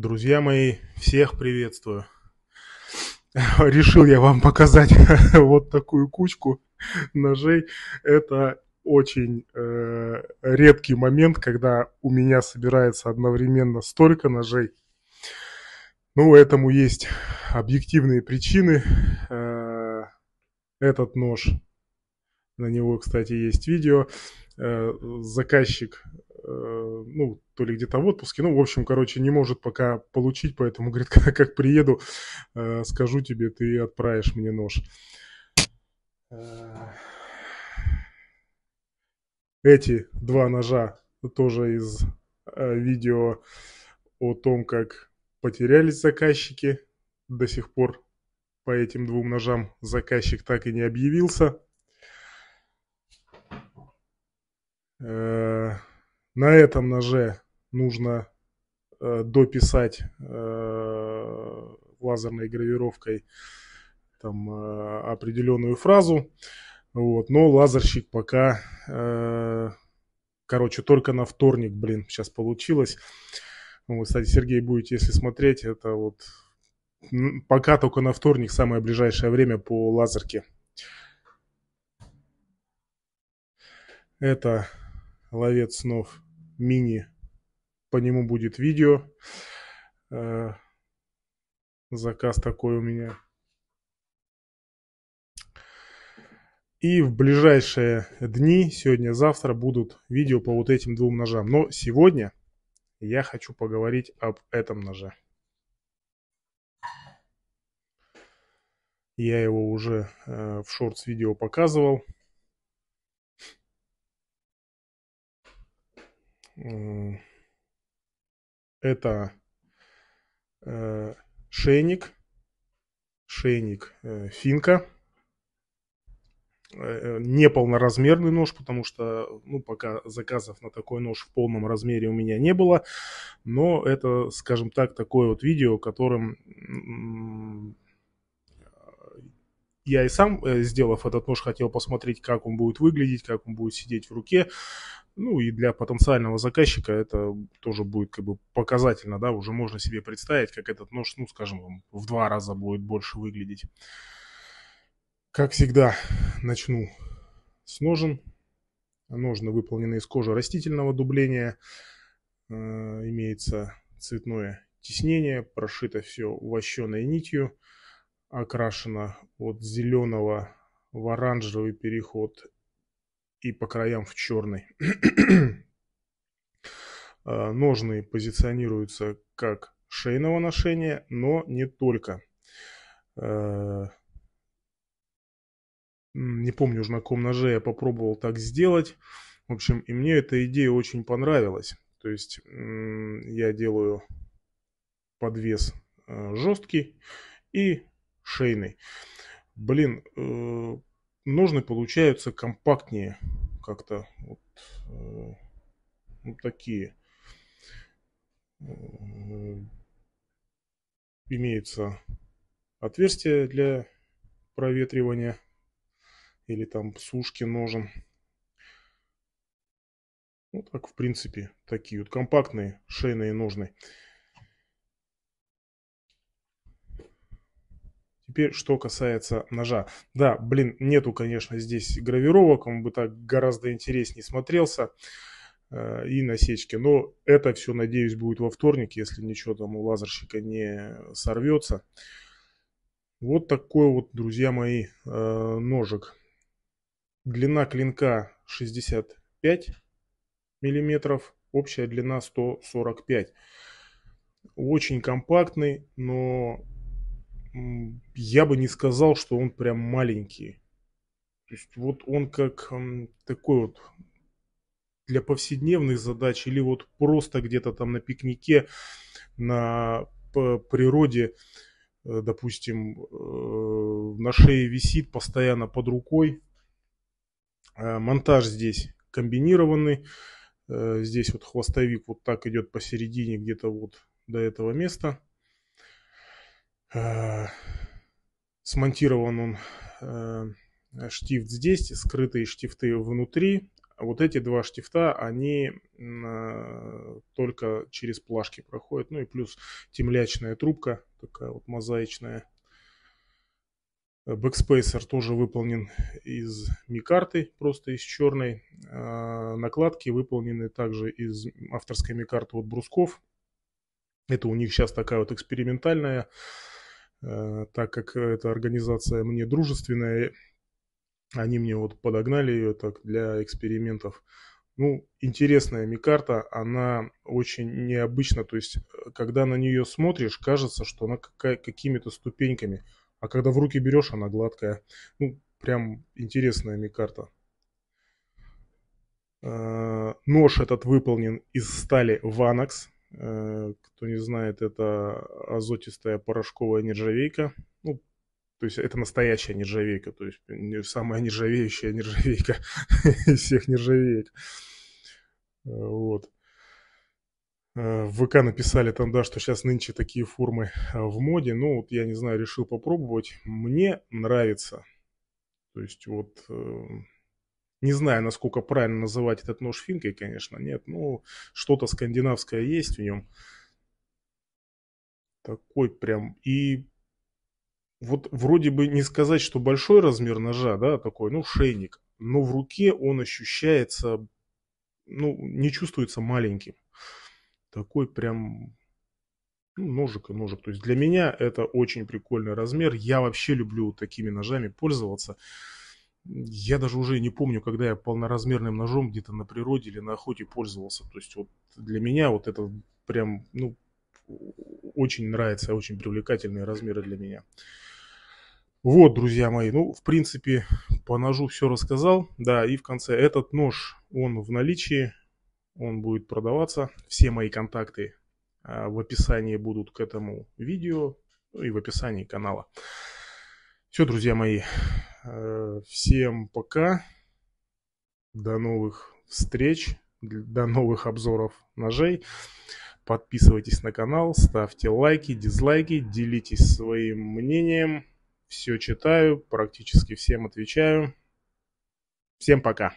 Друзья мои, всех приветствую. Решил я вам показать вот такую кучку ножей. Это очень э, редкий момент, когда у меня собирается одновременно столько ножей. Ну, этому есть объективные причины. Э, этот нож, на него, кстати, есть видео. Э, заказчик Э, ну, то ли где-то в отпуске, ну, в общем, короче, не может пока получить, поэтому, говорит, когда как приеду, э, скажу тебе, ты отправишь мне нож. Э, эти два ножа тоже из видео о том, как потерялись заказчики. До сих пор по этим двум ножам заказчик так и не объявился на этом ноже нужно э, дописать э, лазерной гравировкой там э, определенную фразу. Вот, но лазерщик пока, э, короче, только на вторник, блин, сейчас получилось. Вот, кстати, Сергей будет, если смотреть, это вот пока только на вторник, самое ближайшее время по лазерке. Это ловец снов мини. По нему будет видео. Э, заказ такой у меня. И в ближайшие дни, сегодня, завтра, будут видео по вот этим двум ножам. Но сегодня я хочу поговорить об этом ноже. Я его уже э, в шортс видео показывал. Это э, шейник, шейник э, финка, э, неполноразмерный нож, потому что ну, пока заказов на такой нож в полном размере у меня не было. Но это, скажем так, такое вот видео, которым я и сам, сделав этот нож, хотел посмотреть, как он будет выглядеть, как он будет сидеть в руке. Ну и для потенциального заказчика это тоже будет как бы показательно, да, уже можно себе представить, как этот нож, ну, скажем, в два раза будет больше выглядеть. Как всегда, начну с ножен. Ножны выполнены из кожи растительного дубления. Э, имеется цветное тиснение, прошито все вощеной нитью, окрашено от зеленого в оранжевый переход и по краям в черный. А, ножные позиционируются как шейного ношения, но не только. А, не помню уже на ком ноже я попробовал так сделать. В общем, и мне эта идея очень понравилась. То есть я делаю подвес а, жесткий и шейный. Блин, э, ножны получаются компактнее как-то. Вот, э, вот такие. Э, имеется отверстие для проветривания или там сушки ножен. Вот ну, так, в принципе, такие вот компактные шейные ножны. Теперь, что касается ножа. Да, блин, нету, конечно, здесь гравировок, он бы так гораздо интереснее смотрелся э, и насечки. Но это все, надеюсь, будет во вторник, если ничего там у лазерщика не сорвется. Вот такой вот, друзья мои, э, ножик. Длина клинка 65 миллиметров, общая длина 145. Очень компактный, но я бы не сказал, что он прям маленький. То есть вот он как такой вот для повседневных задач или вот просто где-то там на пикнике, на природе, э, допустим, э, на шее висит постоянно под рукой. Э, монтаж здесь комбинированный. Здесь вот хвостовик вот так идет посередине где-то вот до этого места. Э, смонтирован он э, штифт здесь, скрытые штифты внутри. Вот эти два штифта, они э, только через плашки проходят. Ну и плюс темлячная трубка, такая вот мозаичная. Бэкспейсер тоже выполнен из микарты, просто из черной. Накладки выполнены также из авторской микарты от Брусков. Это у них сейчас такая вот экспериментальная Э, так как эта организация мне дружественная, они мне вот подогнали ее так для экспериментов. Ну, интересная микарта, она очень необычна, то есть, э, когда на нее смотришь, кажется, что она какая, какими-то ступеньками, а когда в руки берешь, она гладкая. Ну, прям интересная микарта. Э, нож этот выполнен из стали Ванакс, Э, кто не знает, это азотистая порошковая нержавейка. Ну, то есть это настоящая нержавейка, то есть самая нержавеющая нержавейка из всех нержавеек. Э, вот. Э, в ВК написали там, да, что сейчас нынче такие формы в моде. Ну, вот я не знаю, решил попробовать. Мне нравится. То есть вот не знаю, насколько правильно называть этот нож финкой, конечно, нет. Но ну, что-то скандинавское есть в нем. Такой прям. И вот вроде бы не сказать, что большой размер ножа, да, такой, ну, шейник. Но в руке он ощущается, ну, не чувствуется маленьким. Такой прям ну, ножик и ножик. То есть для меня это очень прикольный размер. Я вообще люблю такими ножами пользоваться я даже уже не помню, когда я полноразмерным ножом где-то на природе или на охоте пользовался. То есть вот для меня вот это прям, ну, очень нравится, очень привлекательные размеры для меня. Вот, друзья мои, ну, в принципе, по ножу все рассказал. Да, и в конце этот нож, он в наличии, он будет продаваться. Все мои контакты а, в описании будут к этому видео ну, и в описании канала. Все, друзья мои, Э, всем пока. До новых встреч, до новых обзоров ножей. Подписывайтесь на канал, ставьте лайки, дизлайки, делитесь своим мнением. Все читаю, практически всем отвечаю. Всем пока.